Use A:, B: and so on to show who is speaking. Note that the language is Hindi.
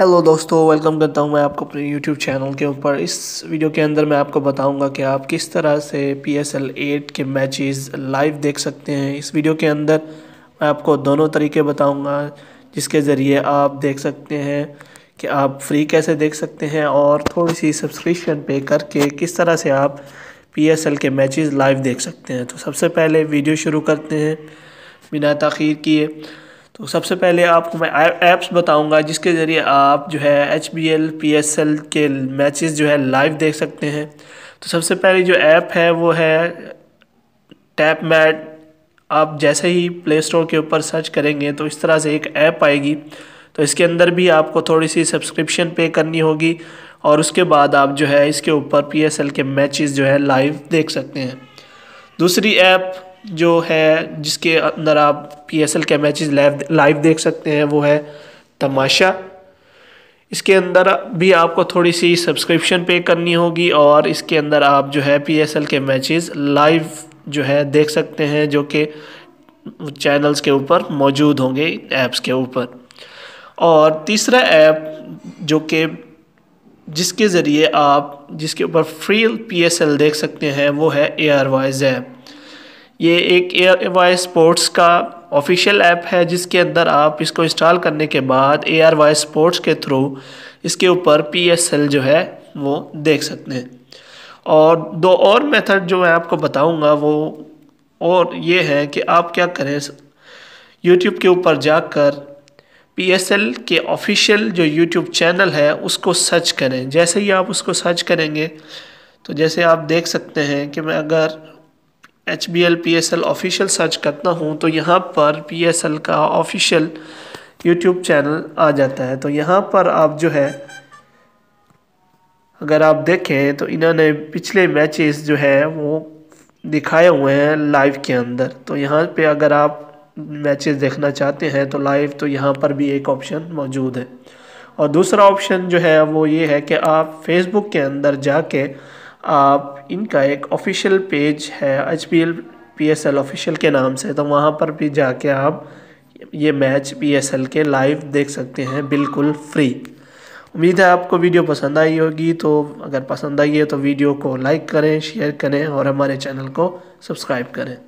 A: हेलो दोस्तों वेलकम करता हूं मैं आपको अपने यूट्यूब चैनल के ऊपर इस वीडियो के अंदर मैं आपको बताऊंगा कि आप किस तरह से पी एस एल एट के मैचेस लाइव देख सकते हैं इस वीडियो के अंदर मैं आपको दोनों तरीके बताऊंगा जिसके ज़रिए आप देख सकते हैं कि आप फ्री कैसे देख सकते हैं और थोड़ी सी सब्सक्रिप्शन पे करके किस तरह से आप पी एस एल के मैचेस लाइव देख सकते हैं तो सबसे पहले वीडियो शुरू करते हैं बिना तखीर किए तो सबसे पहले आपको मैं ऐप्स बताऊंगा जिसके ज़रिए आप जो है H B L P S L के मैचेस जो है लाइव देख सकते हैं तो सबसे पहले जो ऐप है वो है टैप मैट आप जैसे ही प्ले स्टोर के ऊपर सर्च करेंगे तो इस तरह से एक ऐप आएगी तो इसके अंदर भी आपको थोड़ी सी सब्सक्रिप्शन पे करनी होगी और उसके बाद आप जो है इसके ऊपर पी एस एल के मैचेस जो है लाइव देख सकते हैं दूसरी ऐप जो है जिसके अंदर आप पी एस एल के मैच लाइव लाइव देख सकते हैं वो है तमाशा इसके अंदर भी आपको थोड़ी सी सब्सक्रिप्शन पे करनी होगी और इसके अंदर आप जो है पी एस एल के मैचेस लाइव जो है देख सकते हैं जो कि चैनल्स के ऊपर मौजूद होंगे ऐप्स के ऊपर और तीसरा ऐप जो कि जिसके ज़रिए आप जिसके ऊपर फ्री पी एस एल देख सकते हैं वो है ए आर वाइज ऐप ये एक ए वाई स्पोर्ट्स का ऑफिशियल ऐप है जिसके अंदर आप इसको इंस्टॉल करने के बाद ए आर वाई स्पोर्ट्स के थ्रू इसके ऊपर पी एस एल जो है वो देख सकते हैं और दो और मेथड जो मैं आपको बताऊंगा वो और ये है कि आप क्या करें यूट्यूब के ऊपर जाकर पी एस एल के ऑफिशियल जो यूट्यूब चैनल है उसको सर्च करें जैसे ही आप उसको सर्च करेंगे तो जैसे आप देख सकते हैं कि मैं अगर H B L P S L official search करता हूँ तो यहाँ पर पी एस एल का ऑफिशियल यूट्यूब चैनल आ जाता है तो यहाँ पर आप जो है अगर आप देखें तो इन्होंने पिछले मैचेस जो है वो दिखाए हुए हैं लाइव के अंदर तो यहाँ पे अगर आप मैचेस देखना चाहते हैं तो लाइव तो यहाँ पर भी एक ऑप्शन मौजूद है और दूसरा ऑप्शन जो है वो ये है कि आप फेसबुक के अंदर जाके आप इनका एक ऑफिशियल पेज है H P L P S L official के नाम से तो वहाँ पर भी जाके आप ये मैच पी एस एल के लाइव देख सकते हैं बिल्कुल फ्री उम्मीद है आपको वीडियो पसंद आई होगी तो अगर पसंद आई है तो वीडियो को लाइक करें शेयर करें और हमारे चैनल को सब्सक्राइब करें